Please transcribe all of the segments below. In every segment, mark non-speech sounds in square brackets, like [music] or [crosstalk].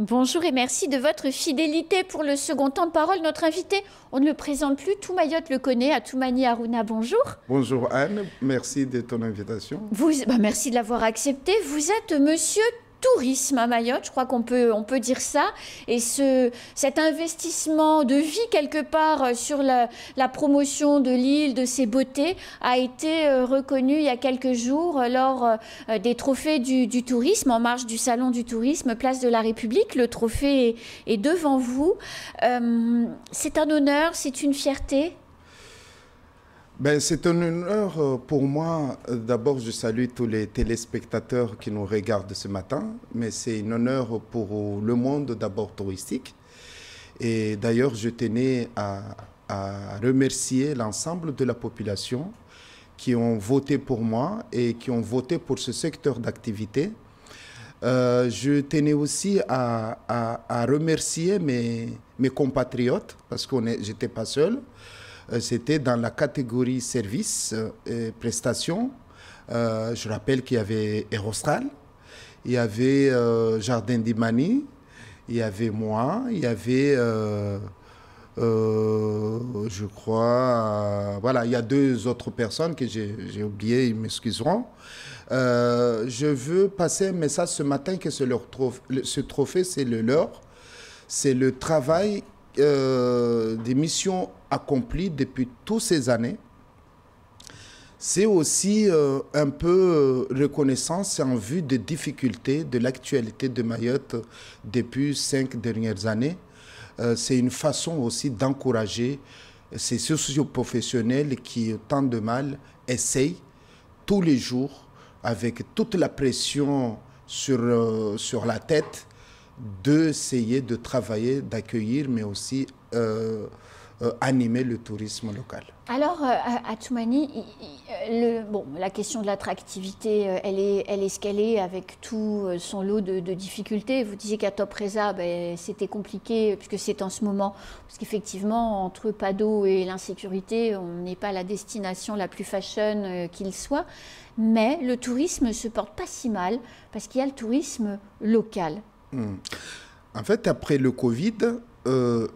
Bonjour et merci de votre fidélité pour le second temps de parole. Notre invité, on ne le présente plus, tout le connaît, Atoumani Aruna, bonjour. Bonjour Anne, merci de ton invitation. Vous, bah, merci de l'avoir accepté. Vous êtes monsieur tourisme à Mayotte, je crois qu'on peut, on peut dire ça. Et ce, cet investissement de vie quelque part euh, sur la, promotion de l'île, de ses beautés, a été euh, reconnu il y a quelques jours lors euh, des trophées du, tourisme, en marge du Salon du tourisme, place de la République. Le trophée est, devant vous. c'est un honneur, c'est une fierté. Ben, c'est un honneur euh, pour moi. Euh, d'abord, je salue tous les téléspectateurs qui nous regardent ce matin, mais c'est un honneur pour le monde d'abord touristique. Et d'ailleurs, je tenais à, remercier l'ensemble de la population qui ont voté pour moi et qui ont voté pour ce secteur d'activité. Euh, je tenais aussi à, remercier mes, compatriotes, parce que j'étais pas seul. Euh, c'était dans la catégorie services euh, et prestations. Euh, je rappelle qu'il y avait Aerostral, il y avait Jardin d'Imani, il y avait moi, il y avait, je crois, voilà, il y a deux autres personnes que j'ai oubliées, ils m'excuseront. je veux passer un message ce matin que ce, leur ce trophée, c'est le leur. C'est le travail euh, des missions accomplies depuis toutes ces années. C'est aussi euh, un peu euh, reconnaissance en vue des difficultés de l'actualité de Mayotte depuis cinq dernières années. C'est une façon aussi d'encourager ces socioprofessionnels qui, tant de mal, essayent tous les jours, avec toute la pression sur, sur la tête, d'essayer de travailler, d'accueillir, mais aussi euh, euh animer le tourisme local. Alors, euh, à Toumani, bon, la question de l'attractivité, euh, elle est, elle est ce avec tout son lot de, difficultés. Vous disiez qu'à Top Reza, ben, c'était compliqué, puisque c'est en ce moment, parce qu'effectivement, entre Pado et l'insécurité, on n'est pas la destination la plus fashion qu'il soit. Mais le tourisme se porte pas si mal, parce qu'il y a le tourisme local. Hmm. En fait, après le Covid, euh,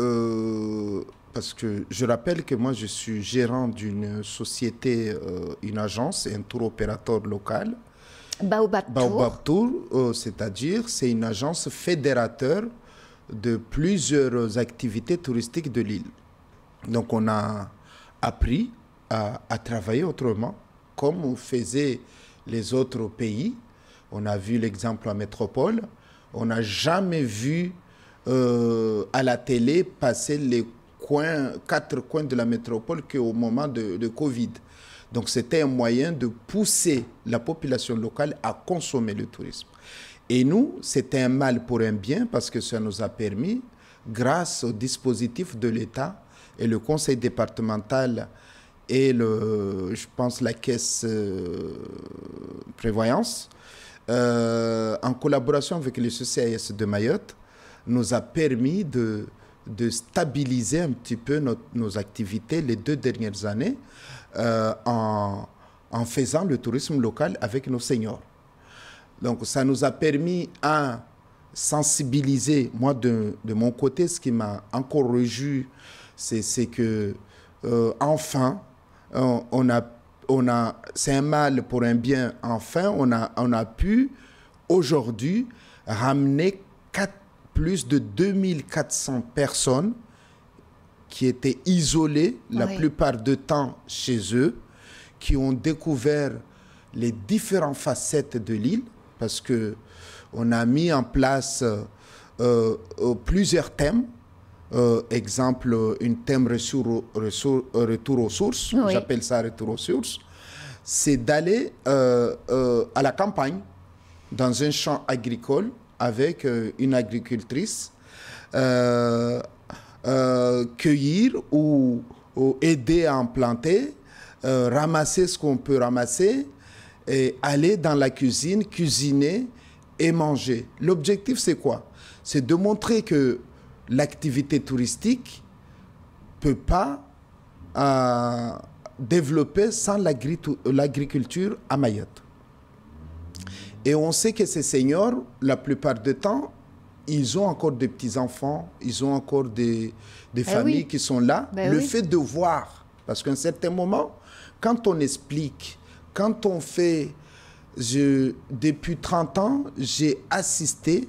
euh, parce que je rappelle que moi, je suis gérant d'une société, euh, une agence, un tour opérateur local. Baobab Tour. c'est-à-dire, c'est une agence fédérateur de plusieurs activités touristiques de l'île. Donc, on a appris à, à travailler autrement, comme on faisait les autres pays. On a vu l'exemple en métropole. On n'a jamais vu euh, à la télé passer les quatre coins de la métropole qu'au moment de, Covid. Donc c'était un moyen de pousser la population locale à consommer le tourisme. Et nous, c'était un mal pour un bien parce que ça nous a permis, grâce au dispositif de l'État et le conseil départemental et le, je pense la caisse euh, prévoyance, euh, en collaboration avec le CCAS de Mayotte, nous a permis de, de stabiliser un petit peu nos activités les deux dernières années euh, en, en, faisant le tourisme local avec nos seniors. Donc ça nous a permis à sensibiliser, moi de, de mon côté, ce qui m'a encore reju, c'est que euh, enfin, on, on a on a, c'est un mal pour un bien, enfin, on a, pu aujourd'hui ramener plus de 2400 personnes qui étaient isolées la plupart du temps chez eux, qui ont découvert les différentes facettes de l'île, parce que on a mis en place euh, euh, plusieurs thèmes euh, exemple, une thème retour aux euh, sources, j'appelle ça retour aux sources, c'est d'aller euh, à la campagne, dans un champ agricole, avec une agricultrice, cueillir ou, ou, aider à en planter, ramasser ce qu'on peut ramasser, et aller dans la cuisine, cuisiner et manger. L'objectif, c'est quoi C'est de montrer que l'activité touristique ne peut pas euh, développer sans l'agriculture à Mayotte. Et on sait que ces seniors, la plupart du temps, ils ont encore des petits-enfants, ils ont encore des, ben familles qui sont là. Ben le fait de voir, parce qu'à un certain moment, quand on explique, quand on fait, depuis 30 ans, j'ai assisté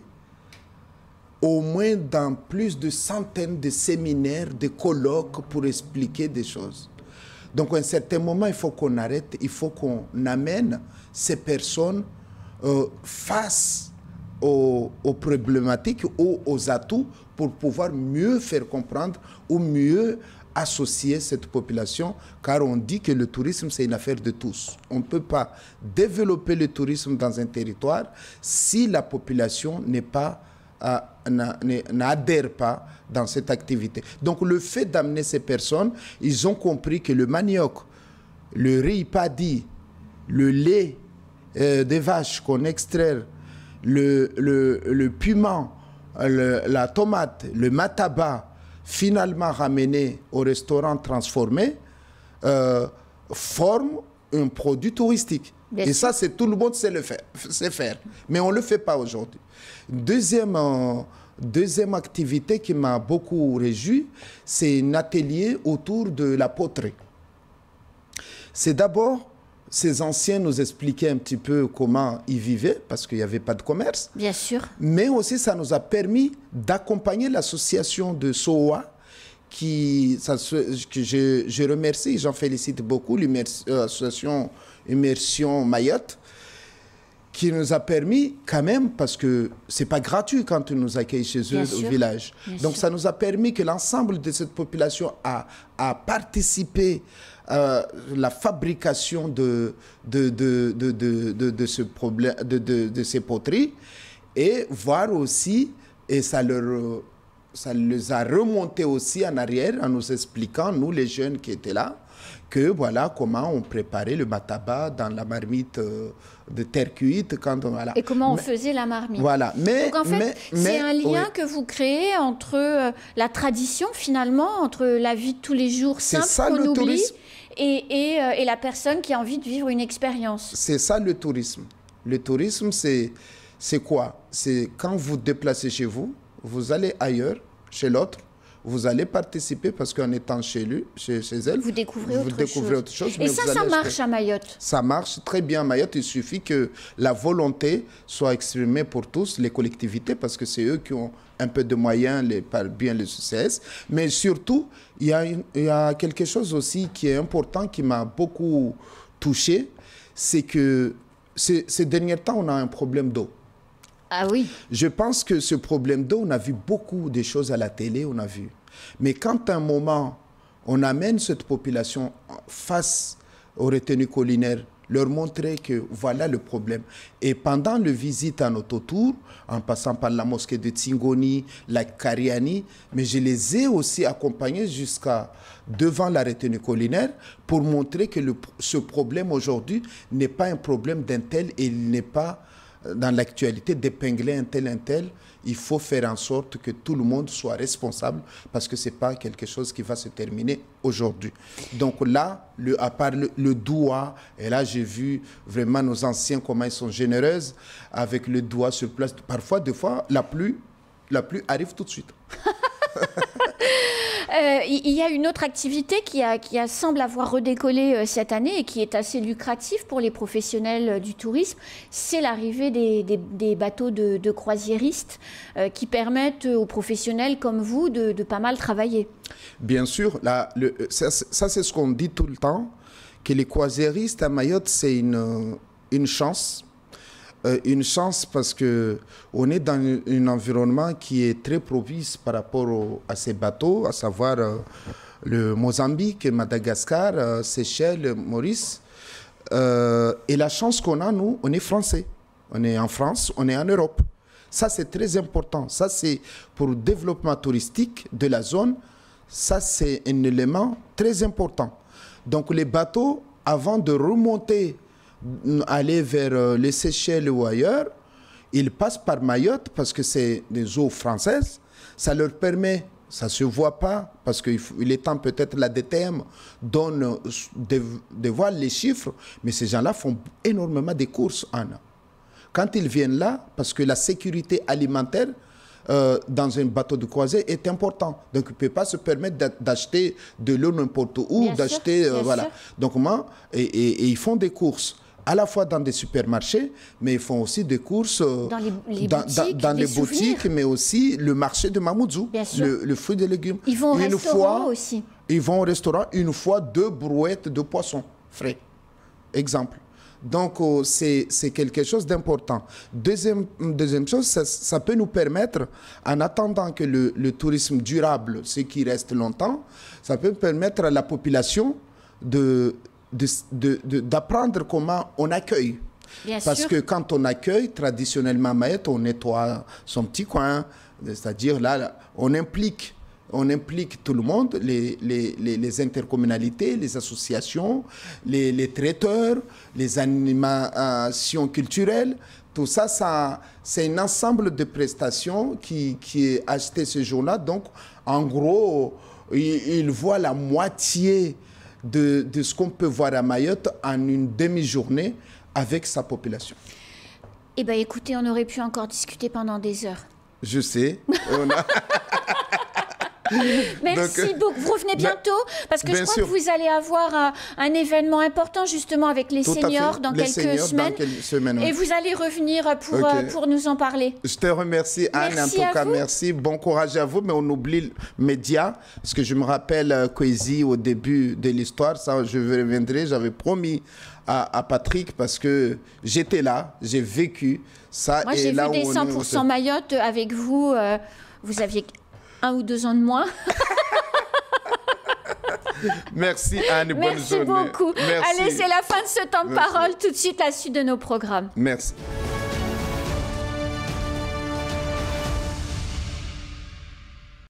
au moins dans plus de centaines de séminaires, de colloques pour expliquer des choses. Donc à un certain moment, il faut qu'on arrête, il faut qu'on amène ces personnes euh, face aux, aux, problématiques ou aux atouts pour pouvoir mieux faire comprendre ou mieux associer cette population, car on dit que le tourisme, c'est une affaire de tous. On ne peut pas développer le tourisme dans un territoire si la population n'est pas n'adhèrent pas dans cette activité. Donc le fait d'amener ces personnes, ils ont compris que le manioc, le riz paddy, le lait euh, des vaches qu'on extrait, le, le, piment, la tomate, le mataba, finalement ramené au restaurant transformé, euh, forme un produit touristique. Et ça, c'est tout le monde sait le faire, C'est faire. Mais on ne le fait pas aujourd'hui. Deuxième, euh, deuxième activité qui m'a beaucoup réjoui, c'est un atelier autour de la poterie. C'est d'abord ces anciens nous expliquaient un petit peu comment ils vivaient, parce qu'il n'y avait pas de commerce. Bien sûr. Mais aussi, ça nous a permis d'accompagner l'association de SOA, qui, que je, je remercie, j'en félicite beaucoup, l'association immersion Mayotte, qui nous a permis quand même, parce que ce n'est pas gratuit quand on nous accueille chez eux au village. Donc ça nous a permis que l'ensemble de cette population a, a participé à euh, la fabrication de, de, ce problème, de, ces poteries et voir aussi, et ça leur ça les a remontés aussi en arrière en nous expliquant, nous les jeunes qui étaient là, que voilà comment on préparait le mataba dans la marmite euh, de terre cuite quand on voilà. Et comment on faisait la marmite. Voilà, mais donc en fait c'est un lien que vous créez entre euh, la tradition finalement entre la vie de tous les jours simple qu'on oublie et, euh, et, la personne qui a envie de vivre une expérience. C'est ça le tourisme. Le tourisme c'est c'est quoi C'est quand vous déplacez chez vous, vous allez ailleurs, chez l'autre, vous allez participer parce qu'en étant chez lui, chez, elle, vous découvrez, autre, chose. Et mais ça, ça marche à Mayotte. Ça marche très bien à Mayotte. Il suffit que la volonté soit exprimée pour tous, les collectivités, parce que c'est eux qui ont un peu de moyens, les, par bien le CS. Mais surtout, il y, a quelque chose aussi qui est important, qui m'a beaucoup touché, c'est que ces derniers temps, on a un problème d'eau. Ah je pense que ce problème d'eau, on a vu beaucoup de choses à la télé, on a vu. Mais quand un moment, on amène cette population face aux retenues collinaires, leur montrer que voilà le problème. Et pendant le visite à notre tour, en passant par la mosquée de Tsingoni, la Kariani, mais je les ai aussi accompagnés jusqu'à devant la retenue collinaire pour montrer que ce problème aujourd'hui n'est pas un problème d'un et il n'est pas dans l'actualité d'épingler un tel, un tel. Il faut faire en sorte que tout le monde soit responsable parce que ce n'est pas quelque chose qui va se terminer aujourd'hui. Donc là, le, à part le, doigt, et là j'ai vu vraiment nos anciens comment ils sont généreuses avec le doigt sur place. Parfois, des fois, la pluie, la pluie arrive tout de suite. [laughs] Euh, il y a une autre activité qui, qui a, semble avoir redécollé euh, cette année et qui est assez lucrative pour les professionnels euh, du tourisme, c'est l'arrivée des, bateaux de, croisiéristes qui permettent aux professionnels comme vous de, pas mal travailler. Bien sûr, ça, c'est ce qu'on dit tout le temps, que les croisiéristes à Mayotte, c'est une, une chance euh, une chance parce que on est dans un environnement qui est très propice par rapport à ces bateaux, à savoir euh, le Mozambique, Madagascar, euh, Seychelles, Maurice. et la chance qu'on a, nous, on est français. On est en France, on est en Europe. Ça, c'est très important. Ça, c'est pour le développement touristique de la zone. Ça, c'est un élément très important. Donc, les bateaux, avant de remonter aller vers euh, les Seychelles ou ailleurs, ils passent par Mayotte parce que c'est des eaux françaises. Ça leur permet, ça ne se voit pas, parce qu'il est temps peut-être la DTM donne euh, de, voir les chiffres, mais ces gens-là font énormément de courses en an. Quand ils viennent là, parce que la sécurité alimentaire euh, dans un bateau de croisée est importante Donc, ils ne peuvent pas se permettre d'acheter de l'eau n'importe où, d'acheter... voilà. Donc, moi, et ils font des courses à la fois dans des supermarchés, mais ils font aussi des courses euh, dans les, boutiques, dans, boutiques mais aussi le marché de Mamoudzou, le, fruit et légumes. Ils vont au une restaurant fois, aussi. Ils vont au restaurant une fois deux brouettes de poissons frais. Exemple. Donc, euh, c'est quelque chose d'important. Deuxième, deuxième chose, ça, peut nous permettre, en attendant que le, tourisme durable, ce qui reste longtemps, ça peut permettre à la population de d'apprendre de, comment on accueille. Parce que quand on accueille, traditionnellement, Maët, on nettoie son petit coin, c'est-à-dire là, on implique. On implique tout le monde, les, les, intercommunalités, les associations, les, traiteurs, les animations culturelles. Tout ça, ça c'est un ensemble de prestations qui, est acheté ce jour-là. Donc, en gros, ils il voit la moitié de, ce qu'on peut voir à Mayotte en une demi-journée avec sa population. Eh bien écoutez, on aurait pu encore discuter pendant des heures. Je sais. [laughs] [laughs] Merci Donc, euh, beaucoup. Vous revenez bientôt parce que je crois que vous allez avoir euh, un, événement important justement avec les seniors, dans, quelques semaines, Et vous allez revenir euh, pour, pour nous en parler. Je te remercie Anne, en tout cas merci. Bon courage à vous, mais on oublie le média, parce que je me rappelle euh, au début de l'histoire, ça je reviendrai, j'avais promis à, Patrick parce que j'étais là, j'ai vécu ça. Moi j'ai vu là des 100% Mayotte avec vous. vous aviez un ou deux ans de moins. [laughs] Merci Anne, bonne Merci journée. Beaucoup. Merci Allez, c'est la fin de ce temps de parole. Tout de suite, la suite de nos programmes. Merci.